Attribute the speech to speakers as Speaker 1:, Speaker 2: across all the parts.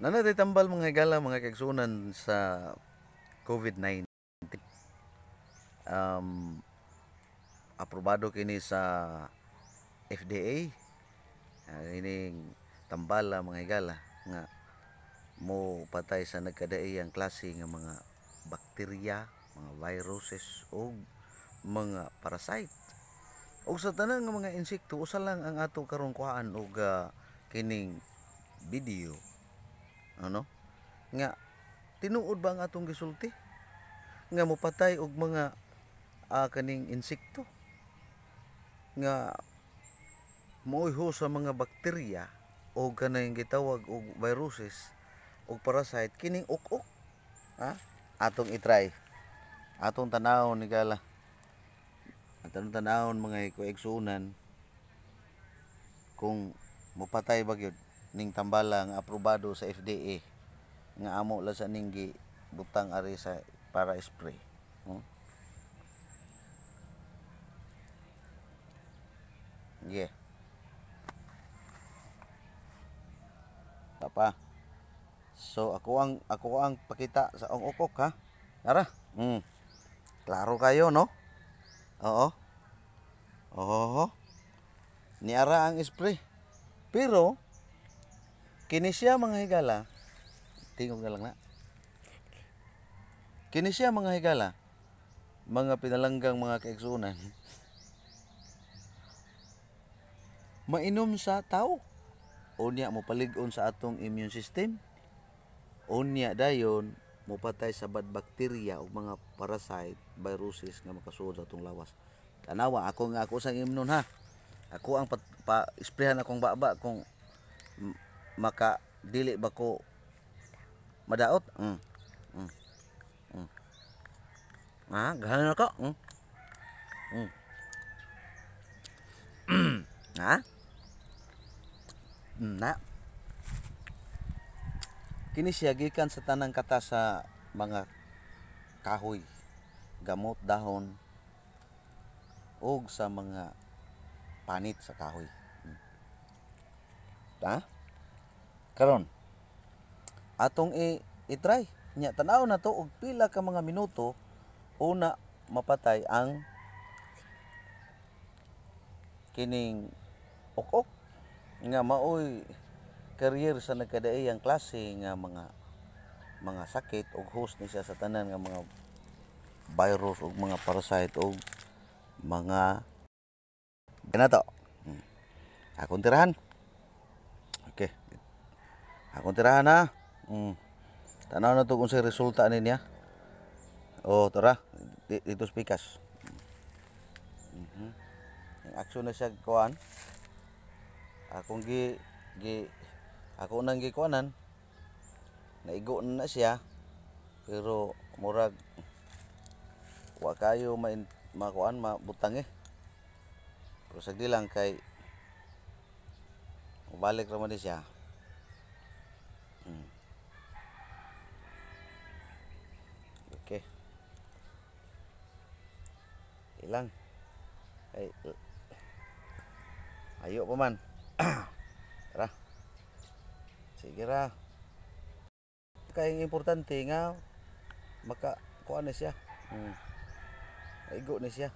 Speaker 1: Nanatay tambal mga higala, mga kagsunan sa COVID-19. Um, aprobado kini sa FDA. Uh, ah, ining tambala ah, mga higala nga mo patay sa nagkadaay ang klase ng mga bakterya, mga viruses o mga parasite. O sa tanang mga insekto, usa lang ang ato karong kuhaan og uh, kining video ano nga tinuod ba ang atong gisulti nga mopatay og mga uh, kaning insekto nga moiho sa mga bakterya o kanang gitawag og viruses og parasite kining ukok ha atong itry atong tanawon ni kala atong tanawon mga ikuigsunan kung mopatay ba gyud ning tambalang aprobado sa FDA nga amo la sa ninggi butang ari sa para spray. Hmm? Yeah. Tapa. So ako ang ako ang pakita sa ang ukok ha. Tara. hmm. Klaro kayo no? Oo. Oo. ara ang spray. Pero Kini siya mga higala. Tingog na lang na. Kini siya mga higala. Mga pinalanggang mga kaigsunan. Mainom sa tao. Unya mo paligon sa atong immune system. Unya dayon mo patay sa bad bacteria o mga parasite, viruses nga makasuod sa atong lawas. Tanawa ako nga ako sa imnon ha. Ako ang pa, pa akong baba kung maka dili ba ko madaot mm. Mm. Mm. ah gahan ko mm. Mm. ha ah. mm, na kini siya gikan sa tanang kata sa mga kahoy gamot dahon og sa mga panit sa kahoy. Hmm karon atong i i-try nya tan-aw na to og pila ka mga minuto una mapatay ang kining okok nga maoy career sa nagkadaiyang klase nga mga mga sakit og host ni siya sa tanan nga mga virus og mga parasite og mga ganato hmm. akong tirahan akong tirahan ha mm. tanaw na to kung sa resulta niya o tara dito spikas mm -hmm. yung aksyon na siya kuhan akong gi gi ako nang gikuanan naigo na siya pero murag wa kayo main makuan mabutang eh pero sagdi lang kay balik ra man siya hilang hey, ayo paman rah sige rah kaya yung importante nga maka kuan na siya hmm. maigo na siya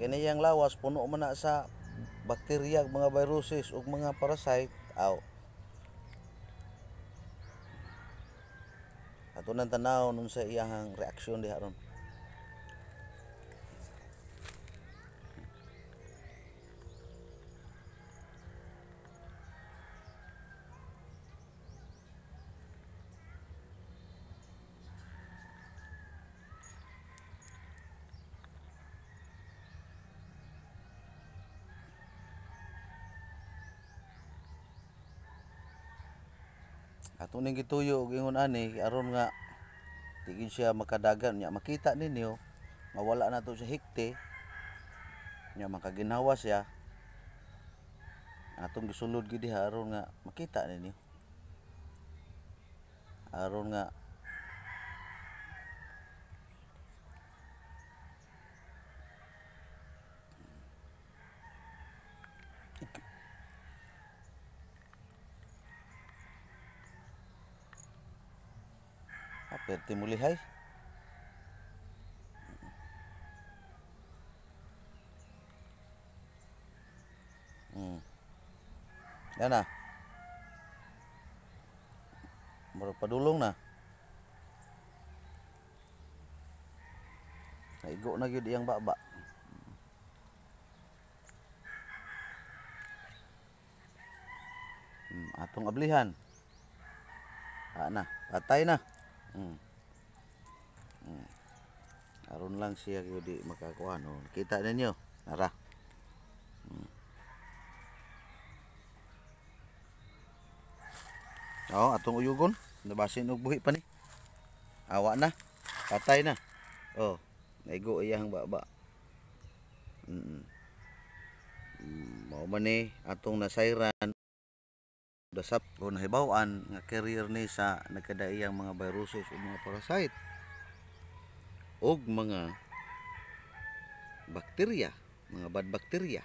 Speaker 1: Kini yang lawas puno menak sa bakterya mga viruses ug mga parasite out ato nang tanaw nun sa iyang reaksyon diha ron Atong ning gituyo og ingon ani aron nga tigin siya makadagan nya makita ninyo mawala na to sa hikte nya makaginawa siya atong gisulod gid aron nga makita ninyo aron nga seperti melihat hmm. ya nah berapa dulung nah, nah Igok na gyud iyang baba. Hmm, atong ablihan. Ah patay na. Mm. Mm. Aron lang siya kyo di makakuha no. Kita ninyo. Nara. Hmm. Oo, Oh, atong uyugon. Nabasin og buhi pa ni. Awa na. Patay na. Oh, naigo iyang baba. Mm. -mm. Mao man ni atong nasairan dasap o nahibawan nga carrier ni sa nagkadaiyang mga viruses o mga parasite o mga bakterya mga bad bakterya